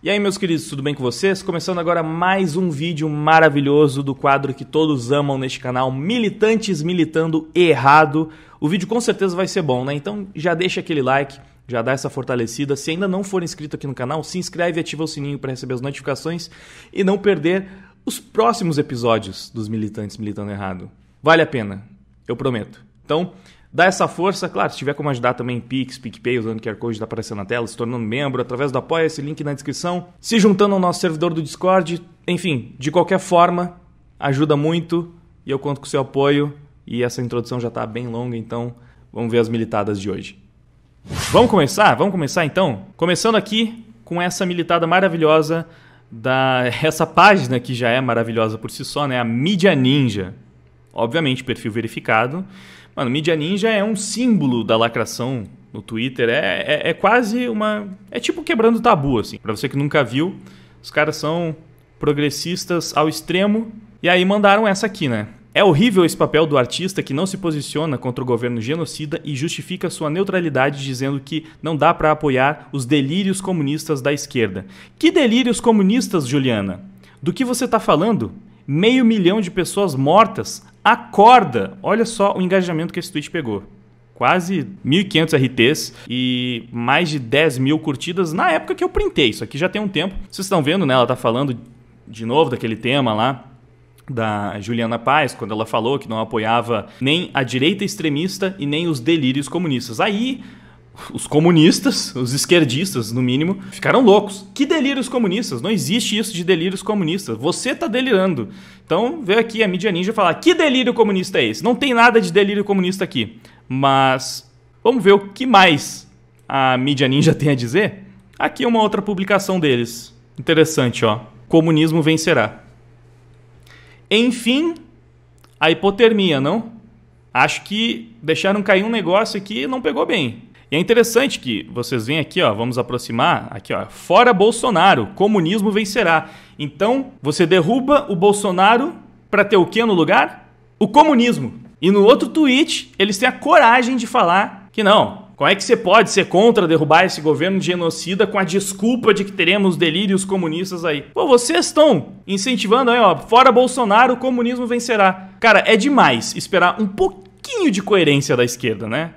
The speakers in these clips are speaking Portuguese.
E aí, meus queridos, tudo bem com vocês? Começando agora mais um vídeo maravilhoso do quadro que todos amam neste canal, Militantes Militando Errado. O vídeo com certeza vai ser bom, né? Então já deixa aquele like, já dá essa fortalecida. Se ainda não for inscrito aqui no canal, se inscreve e ativa o sininho para receber as notificações e não perder os próximos episódios dos Militantes Militando Errado. Vale a pena, eu prometo. Então, Dá essa força, claro, se tiver como ajudar também Pix, PicPay, usando o QR Code que tá aparecendo na tela, se tornando membro, através do apoio, esse link na descrição, se juntando ao nosso servidor do Discord, enfim, de qualquer forma, ajuda muito e eu conto com o seu apoio. E essa introdução já está bem longa, então vamos ver as militadas de hoje. Vamos começar? Vamos começar então? Começando aqui com essa militada maravilhosa da essa página que já é maravilhosa por si só, né? A Media Ninja. Obviamente, perfil verificado, Mano, mídia ninja é um símbolo da lacração no Twitter. É, é, é quase uma. É tipo quebrando tabu, assim. Pra você que nunca viu, os caras são progressistas ao extremo. E aí mandaram essa aqui, né? É horrível esse papel do artista que não se posiciona contra o governo genocida e justifica sua neutralidade dizendo que não dá para apoiar os delírios comunistas da esquerda. Que delírios comunistas, Juliana? Do que você tá falando? Meio milhão de pessoas mortas acorda. Olha só o engajamento que esse tweet pegou. Quase 1.500 RTs e mais de 10 mil curtidas na época que eu printei. Isso aqui já tem um tempo. Vocês estão vendo, né? Ela tá falando de novo daquele tema lá da Juliana Paz, quando ela falou que não apoiava nem a direita extremista e nem os delírios comunistas. Aí os comunistas, os esquerdistas, no mínimo, ficaram loucos. Que delírios comunistas? Não existe isso de delírios comunistas. Você tá delirando. Então veio aqui a mídia ninja falar: que delírio comunista é esse? Não tem nada de delírio comunista aqui. Mas vamos ver o que mais a mídia ninja tem a dizer? Aqui uma outra publicação deles. Interessante, ó. Comunismo vencerá. Enfim, a hipotermia, não? Acho que deixaram cair um negócio aqui e não pegou bem. E é interessante que vocês veem aqui, ó, vamos aproximar, aqui, ó, fora Bolsonaro, comunismo vencerá. Então, você derruba o Bolsonaro para ter o que no lugar? O comunismo. E no outro tweet, eles têm a coragem de falar que não. Como é que você pode ser contra derrubar esse governo de genocida com a desculpa de que teremos delírios comunistas aí? Pô, vocês estão incentivando aí, ó, fora Bolsonaro, o comunismo vencerá. Cara, é demais esperar um pouquinho de coerência da esquerda, né?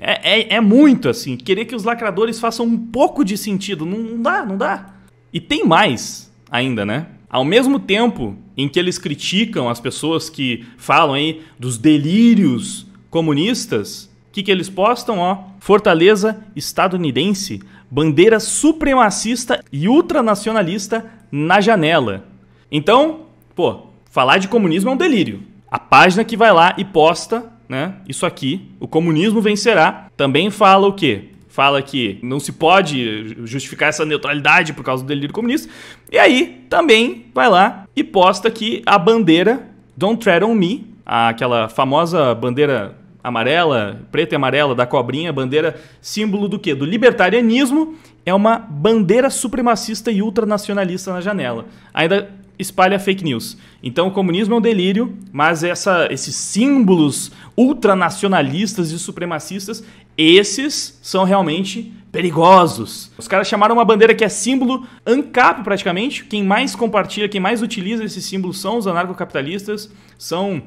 É, é, é, muito assim. Querer que os lacradores façam um pouco de sentido. Não, não dá, não dá. E tem mais ainda, né? Ao mesmo tempo em que eles criticam as pessoas que falam aí dos delírios comunistas, o que, que eles postam? Ó, Fortaleza estadunidense, bandeira supremacista e ultranacionalista na janela. Então, pô, falar de comunismo é um delírio. A página que vai lá e posta né? Isso aqui, o comunismo vencerá, também fala o quê? Fala que não se pode justificar essa neutralidade por causa do delírio comunista. E aí também vai lá e posta que a bandeira Don't Tread on Me, aquela famosa bandeira amarela, preta e amarela da cobrinha, bandeira símbolo do quê? Do libertarianismo, é uma bandeira supremacista e ultranacionalista na janela. Ainda espalha fake news. Então o comunismo é um delírio, mas essa, esses símbolos ultranacionalistas e supremacistas, esses são realmente perigosos. Os caras chamaram uma bandeira que é símbolo ANCAP praticamente. Quem mais compartilha, quem mais utiliza esse símbolo são os anarcocapitalistas, são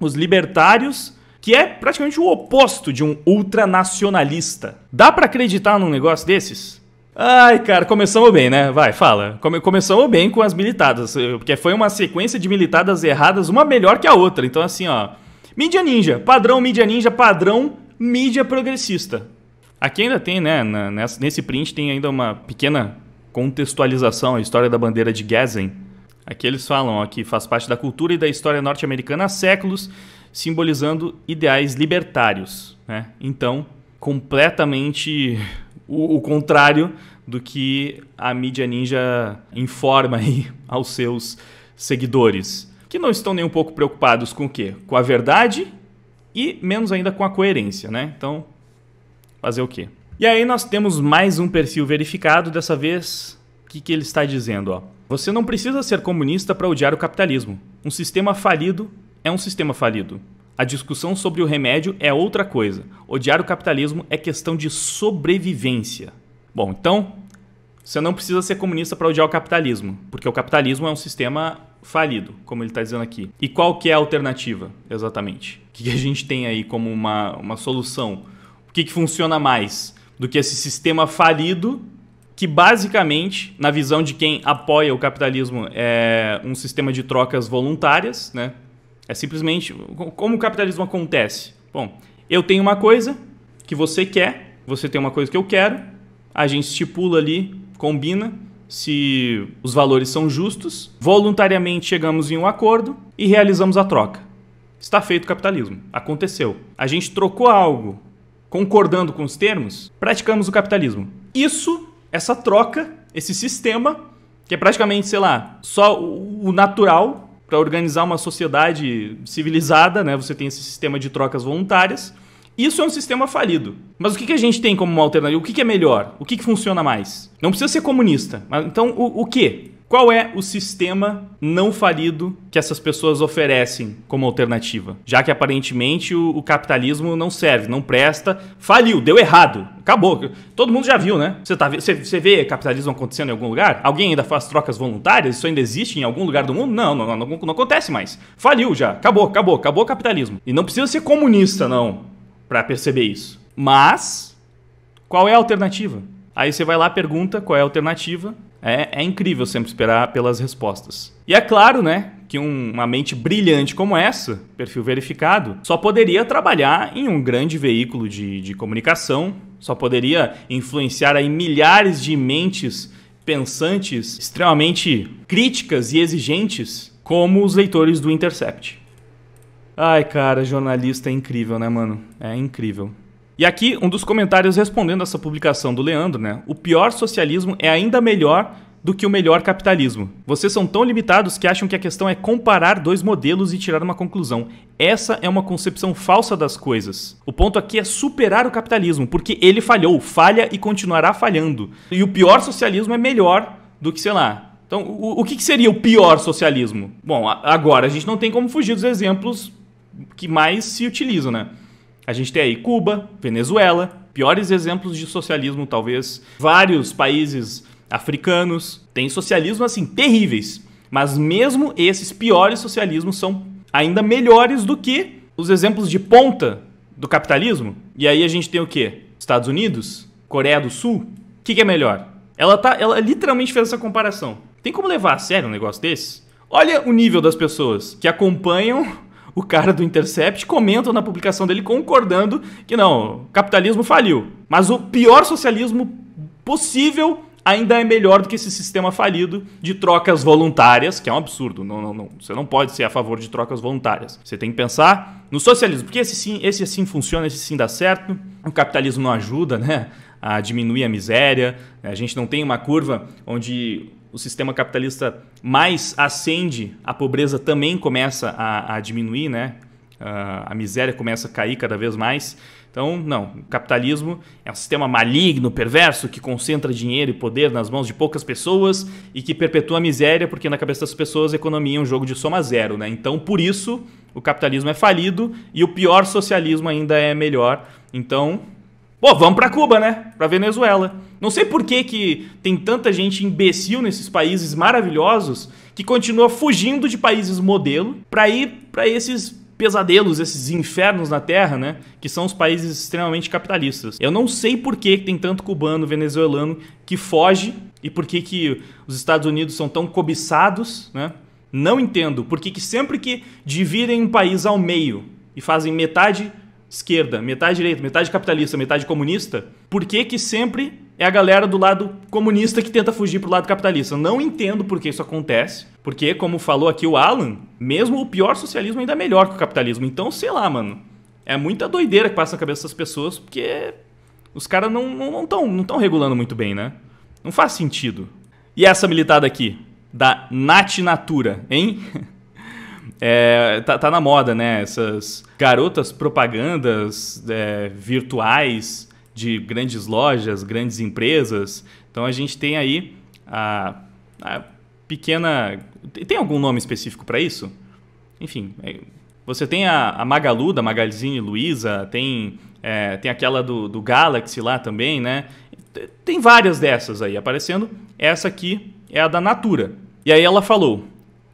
os libertários, que é praticamente o oposto de um ultranacionalista. Dá para acreditar num negócio desses? Ai, cara, começamos bem, né? Vai, fala. Come começamos bem com as militadas, eh, porque foi uma sequência de militadas erradas, uma melhor que a outra. Então, assim, ó. Mídia ninja, padrão mídia ninja, padrão mídia progressista. Aqui ainda tem, né? Na, nesse print tem ainda uma pequena contextualização a história da bandeira de Gessen. Aqui eles falam ó, que faz parte da cultura e da história norte-americana há séculos, simbolizando ideais libertários. Né? Então, completamente o, o contrário do que a mídia ninja informa aí aos seus seguidores, que não estão nem um pouco preocupados com o quê? Com a verdade e menos ainda com a coerência, né? Então, fazer o quê? E aí nós temos mais um perfil verificado, dessa vez, o que, que ele está dizendo? Ó? Você não precisa ser comunista para odiar o capitalismo. Um sistema falido é um sistema falido. A discussão sobre o remédio é outra coisa. Odiar o capitalismo é questão de sobrevivência. Bom, então, você não precisa ser comunista para odiar o capitalismo, porque o capitalismo é um sistema falido, como ele está dizendo aqui. E qual que é a alternativa, exatamente? O que a gente tem aí como uma, uma solução? O que, que funciona mais do que esse sistema falido, que basicamente, na visão de quem apoia o capitalismo, é um sistema de trocas voluntárias, né? É simplesmente como o capitalismo acontece. Bom, eu tenho uma coisa que você quer, você tem uma coisa que eu quero, a gente estipula ali, combina se os valores são justos, voluntariamente chegamos em um acordo e realizamos a troca. Está feito o capitalismo. Aconteceu. A gente trocou algo concordando com os termos, praticamos o capitalismo. Isso, essa troca, esse sistema, que é praticamente, sei lá, só o natural para organizar uma sociedade civilizada, né? Você tem esse sistema de trocas voluntárias. Isso é um sistema falido. Mas o que, que a gente tem como uma alternativa? O que, que é melhor? O que, que funciona mais? Não precisa ser comunista. Mas, então, o, o que? Qual é o sistema não falido que essas pessoas oferecem como alternativa? Já que aparentemente o, o, capitalismo não serve, não presta, faliu, deu errado, acabou. Todo mundo já viu, né? Você, tá, você, você vê capitalismo acontecendo em algum lugar? Alguém ainda faz trocas voluntárias? Isso ainda existe em algum lugar do mundo? Não, não, não, não acontece mais. Faliu já, acabou, acabou, acabou o capitalismo. E não precisa ser comunista, não, para perceber isso. Mas, qual é a alternativa? Aí você vai lá, pergunta qual é a alternativa é, é incrível sempre esperar pelas respostas. E é claro, né, que um, uma mente brilhante como essa, perfil verificado, só poderia trabalhar em um grande veículo de, de comunicação, só poderia influenciar aí milhares de mentes pensantes, extremamente críticas e exigentes, como os leitores do Intercept. Ai, cara, jornalista é incrível, né, mano? É incrível. E aqui um dos comentários respondendo essa publicação do Leandro, né? O pior socialismo é ainda melhor do que o melhor capitalismo. Vocês são tão limitados que acham que a questão é comparar dois modelos e tirar uma conclusão. Essa é uma concepção falsa das coisas. O ponto aqui é superar o capitalismo, porque ele falhou, falha e continuará falhando. E o pior socialismo é melhor do que, sei lá, então, o, o que, seria o pior socialismo? Bom, agora a gente não tem como fugir dos exemplos que mais se utilizam, né? A gente tem aí Cuba, Venezuela, piores exemplos de socialismo, talvez. Vários países africanos têm socialismo assim terríveis, mas mesmo esses piores socialismos são ainda melhores do que os exemplos de ponta do capitalismo. E aí a gente tem o quê? Estados Unidos, Coreia do Sul. O que, que é melhor? Ela, tá, ela literalmente fez essa comparação. Tem como levar a sério um negócio desse? Olha o nível das pessoas que acompanham o cara do Intercept comentam na publicação dele concordando que não, capitalismo faliu. Mas o pior socialismo possível ainda é melhor do que esse sistema falido de trocas voluntárias, que é um absurdo. Não, não, não. Você não pode ser a favor de trocas voluntárias. Você tem que pensar no socialismo, porque esse sim, esse assim funciona, esse sim dá certo. O capitalismo não ajuda, né? A diminuir a miséria. A gente não tem uma curva onde o sistema capitalista mais ascende, a pobreza também começa a, a diminuir, né? Uh, a miséria começa a cair cada vez mais. Então, não, o capitalismo é um sistema maligno, perverso, que concentra dinheiro e poder nas mãos de poucas pessoas e que perpetua a miséria, porque na cabeça das pessoas a economia é um jogo de soma zero, né? Então, por isso, o capitalismo é falido e o pior socialismo ainda é melhor. Então, Pô, vamos para Cuba, né? Para Venezuela. Não sei por que, que tem tanta gente imbecil nesses países maravilhosos que continua fugindo de países modelo para ir para esses pesadelos, esses infernos na Terra, né? Que são os países extremamente capitalistas. Eu não sei por que, que tem tanto cubano, venezuelano que foge e por que, que os Estados Unidos são tão cobiçados, né? Não entendo por que, que sempre que dividem um país ao meio e fazem metade esquerda, metade direita, metade capitalista, metade comunista, por que que sempre é a galera do lado comunista que tenta fugir pro lado capitalista? Não entendo por que isso acontece, porque como falou aqui o Alan, mesmo o pior socialismo ainda é melhor que o capitalismo. Então, sei lá, mano. É muita doideira que passa na cabeça das pessoas, porque os caras não estão não, não, tão, não tão regulando muito bem, né? Não faz sentido. E essa militada aqui, da Nat Natura, hein? É, tá, tá, na moda, né? Essas garotas propagandas é, virtuais de grandes lojas, grandes empresas. Então a gente tem aí a, a pequena. Tem algum nome específico para isso? Enfim, é, você tem a, a Magalu, da Magazine Luiza, tem, é, tem aquela do, do Galaxy lá também, né? Tem várias dessas aí aparecendo. Essa aqui é a da Natura. E aí ela falou: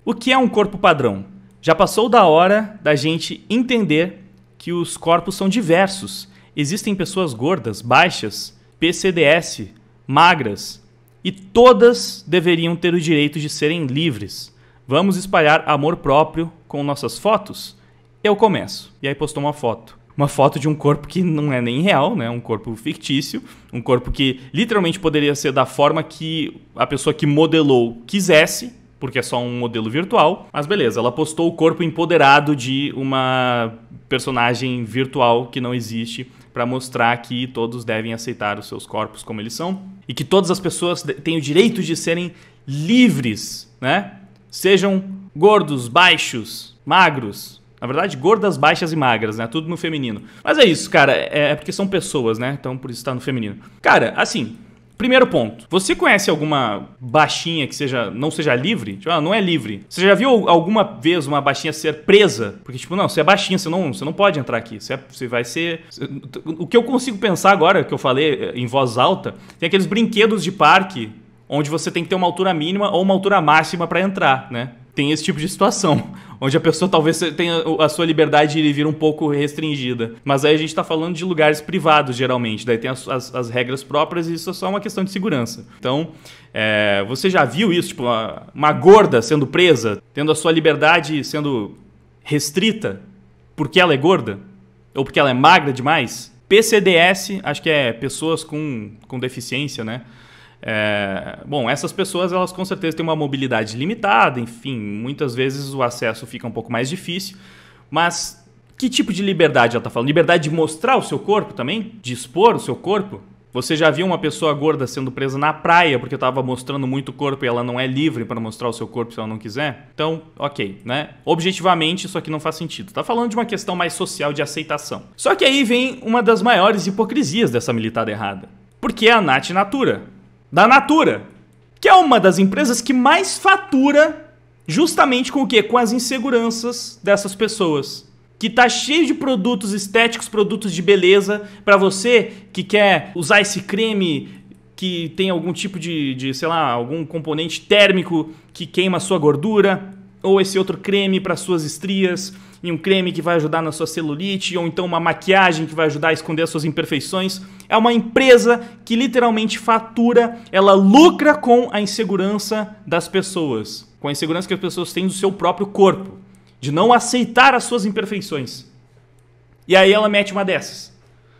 o que é um corpo padrão? Já passou da hora da gente entender que os corpos são diversos. Existem pessoas gordas, baixas, PCDS, magras, e todas deveriam ter o direito de serem livres. Vamos espalhar amor próprio com nossas fotos? Eu começo. E aí postou uma foto uma foto de um corpo que não é nem real, né? Um corpo fictício, um corpo que literalmente poderia ser da forma que a pessoa que modelou quisesse, porque é só um modelo virtual. Mas beleza, ela postou o corpo empoderado de uma personagem virtual que não existe para mostrar que todos devem aceitar os seus corpos como eles são e que todas as pessoas têm o direito de serem livres, né? Sejam gordos, baixos, magros, na verdade, gordas, baixas e magras, né? Tudo no feminino. Mas é isso, cara. É, é porque são pessoas, né? Então por isso tá no feminino. Cara, assim, Primeiro ponto. Você conhece alguma baixinha que seja não seja livre? Tipo, ah, não é livre. Você já viu alguma vez uma baixinha ser presa? Porque, tipo, não, você é baixinha, você não, você não pode entrar aqui. Você, é, você vai ser. O que eu consigo pensar agora, que eu falei eh, em voz alta, tem aqueles brinquedos de parque onde você tem que ter uma altura mínima ou uma altura máxima para entrar, né? tem esse tipo de situação, onde a pessoa talvez tenha a sua liberdade ele vira um pouco restringida. Mas aí a gente está falando de lugares privados, geralmente, daí tem as, as, as, regras próprias e isso é só uma questão de segurança. Então, é, você já viu isso, tipo, uma, uma gorda sendo presa, tendo a sua liberdade sendo restrita porque ela é gorda? Ou porque ela é magra demais? PCDS, acho que é pessoas com, com deficiência, né? É, bom, essas pessoas elas com certeza têm uma mobilidade limitada, enfim, muitas vezes o acesso fica um pouco mais difícil, mas que tipo de liberdade ela está falando? Liberdade de mostrar o seu corpo também? De expor o seu corpo? Você já viu uma pessoa gorda sendo presa na praia porque estava mostrando muito corpo e ela não é livre para mostrar o seu corpo se ela não quiser? Então, ok, né? Objetivamente, isso aqui não faz sentido. Tá falando de uma questão mais social de aceitação. Só que aí vem uma das maiores hipocrisias dessa militada errada. Porque é a Nath Natura da Natura, que é uma das empresas que mais fatura justamente com o quê? Com as inseguranças dessas pessoas. Que tá cheio de produtos estéticos, produtos de beleza, para você que quer usar esse creme que tem algum tipo de, de, sei lá, algum componente térmico que queima a sua gordura, ou esse outro creme para suas estrias, em um creme que vai ajudar na sua celulite, ou então uma maquiagem que vai ajudar a esconder as suas imperfeições. É uma empresa que literalmente fatura, ela lucra com a insegurança das pessoas, com a insegurança que as pessoas têm do seu próprio corpo, de não aceitar as suas imperfeições. E aí ela mete uma dessas.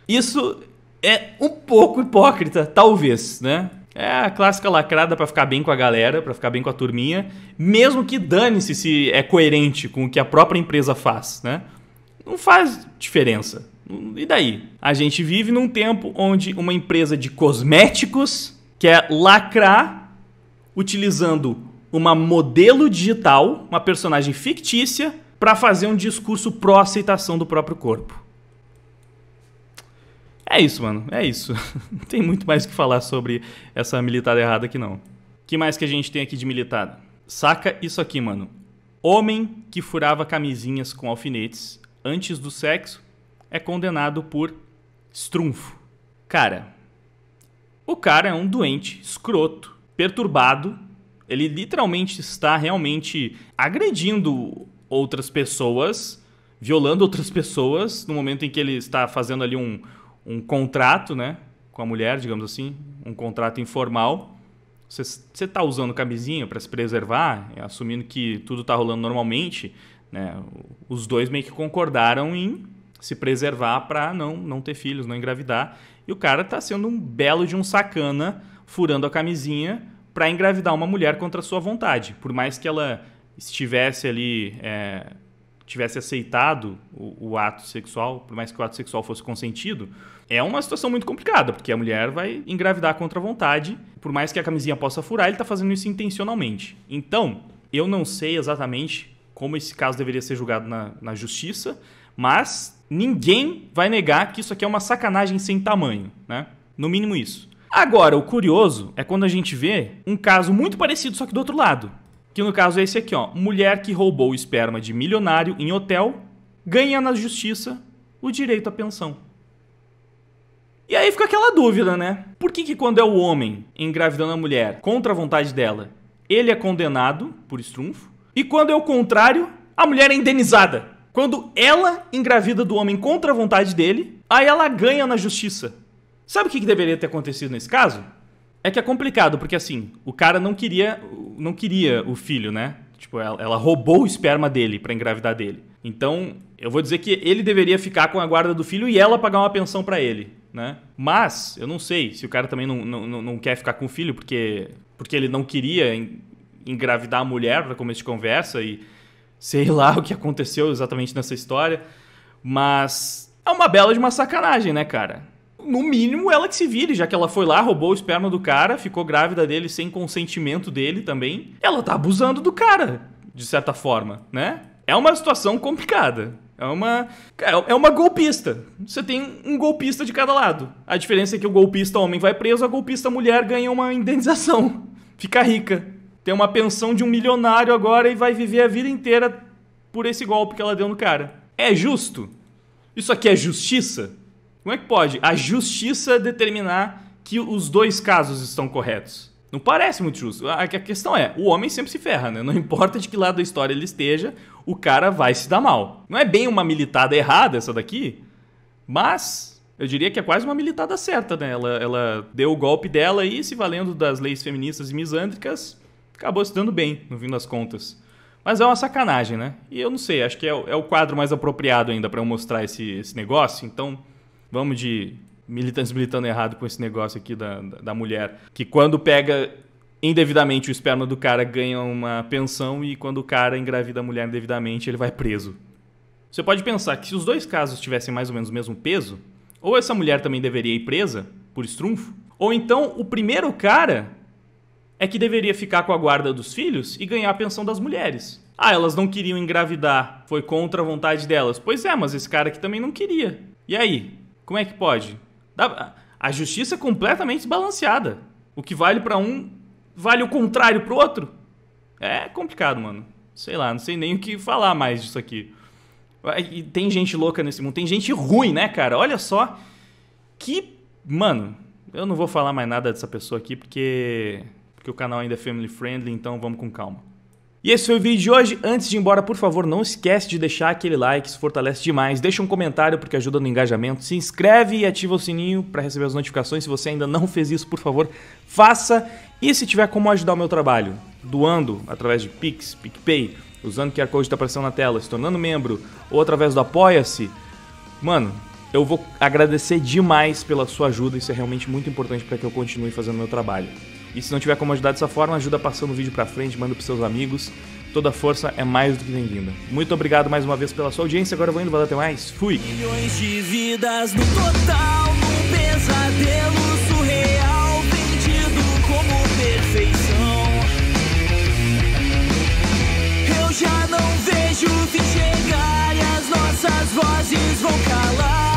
Isso é um pouco hipócrita, talvez, né? É a clássica lacrada para ficar bem com a galera, para ficar bem com a turminha, mesmo que dane-se se é coerente com o que a própria empresa faz, né? Não faz diferença. E daí? A gente vive num tempo onde uma empresa de cosméticos quer lacrar utilizando uma modelo digital, uma personagem fictícia, para fazer um discurso pró-aceitação do próprio corpo. É isso, mano. É isso. não tem muito mais o que falar sobre essa militada errada aqui, não. que mais que a gente tem aqui de militada? Saca isso aqui, mano. Homem que furava camisinhas com alfinetes antes do sexo é condenado por estrunfo. Cara, o cara é um doente, escroto, perturbado. Ele literalmente está realmente agredindo outras pessoas, violando outras pessoas, no momento em que ele está fazendo ali um, um contrato, né? Com a mulher, digamos assim, um contrato informal. Você está usando camisinha para se preservar, é, assumindo que tudo está rolando normalmente, né? Os dois meio que concordaram em se preservar para não, não ter filhos, não engravidar. E o cara está sendo um belo de um sacana furando a camisinha para engravidar uma mulher contra sua vontade. Por mais que ela estivesse ali, é, tivesse aceitado o, o, ato sexual, por mais que o ato sexual fosse consentido, é uma situação muito complicada, porque a mulher vai engravidar contra a vontade, por mais que a camisinha possa furar, ele tá fazendo isso intencionalmente. Então, eu não sei exatamente como esse caso deveria ser julgado na, na justiça, mas ninguém vai negar que isso aqui é uma sacanagem sem tamanho, né? No mínimo isso. Agora, o curioso é quando a gente vê um caso muito parecido, só que do outro lado. Que no caso é esse aqui, ó. Mulher que roubou esperma de milionário em hotel ganha na justiça o direito à pensão. E aí fica aquela dúvida, né? Por que, que quando é o homem engravidando a mulher contra a vontade dela, ele é condenado por estrunfo? E quando é o contrário, a mulher é indenizada? Quando ela engravida do homem contra a vontade dele, aí ela ganha na justiça. Sabe o que, que deveria ter acontecido nesse caso? É que é complicado, porque assim, o cara não queria, não queria o filho, né? Tipo, ela, ela roubou o esperma dele para engravidar dele. Então, eu vou dizer que ele deveria ficar com a guarda do filho e ela pagar uma pensão para ele né? Mas, eu não sei se o cara também não, não, não quer ficar com o filho porque, porque ele não queria engravidar a mulher para começo de conversa e sei lá o que aconteceu exatamente nessa história. Mas é uma bela de uma sacanagem, né, cara? No mínimo, ela que se vire, já que ela foi lá, roubou o esperma do cara, ficou grávida dele sem consentimento dele também. Ela tá abusando do cara, de certa forma, né? É uma situação complicada. É uma, é, é uma golpista. Você tem um golpista de cada lado. A diferença é que o golpista homem vai preso, a golpista mulher ganha uma indenização. Fica rica. Tem uma pensão de um milionário agora e vai viver a vida inteira por esse golpe que ela deu no cara. É justo? Isso aqui é justiça? Como é que pode a justiça determinar que os dois casos estão corretos? Não parece muito justo. A, questão é, o homem sempre se ferra, né? Não importa de que lado da história ele esteja, o cara vai se dar mal. Não é bem uma militada errada essa daqui, mas eu diria que é quase uma militada certa, né? Ela, ela deu o golpe dela e, se valendo das leis feministas e misândricas, acabou se dando bem, no fim das contas. Mas é uma sacanagem, né? E eu não sei, acho que é, é o quadro mais apropriado ainda para eu mostrar esse, esse negócio, então vamos de militantes militando errado com esse negócio aqui da, da, da mulher, que quando pega indevidamente o esperma do cara ganha uma pensão e quando o cara engravida a mulher indevidamente ele vai preso. Você pode pensar que se os dois casos tivessem mais ou menos o mesmo peso, ou essa mulher também deveria ir presa por estrunfo, ou então o primeiro cara é que deveria ficar com a guarda dos filhos e ganhar a pensão das mulheres. Ah, elas não queriam engravidar, foi contra a vontade delas. Pois é, mas esse cara aqui também não queria. E aí? Como é que pode? A justiça é completamente desbalanceada. O que vale para um vale o contrário pro outro. É complicado, mano. Sei lá, não sei nem o que falar mais disso aqui. E tem gente louca nesse mundo, tem gente ruim, né, cara? Olha só que, mano, eu não vou falar mais nada dessa pessoa aqui porque porque o canal ainda é family friendly, então vamos com calma. E esse foi o vídeo de hoje. Antes de ir embora, por favor, não esquece de deixar aquele like, isso fortalece demais. Deixa um comentário porque ajuda no engajamento. Se inscreve e ativa o sininho para receber as notificações. Se você ainda não fez isso, por favor, faça. E se tiver como ajudar o meu trabalho, doando através de Pix, PicPay, usando o QR Code está aparecendo na tela, se tornando membro ou através do Apoia-se, mano, eu vou agradecer demais pela sua ajuda. Isso é realmente muito importante para que eu continue fazendo meu trabalho. E se não tiver como ajudar dessa forma, ajuda passando o vídeo para frente, manda pros seus amigos. Toda força é mais do que bem-vinda. Muito obrigado mais uma vez pela sua audiência. Agora eu vou indo, valeu, até mais. Fui! Milhões de vidas no total, num pesadelo surreal, vendido como perfeição. Eu já não vejo o fim chegar e as nossas vozes vão calar.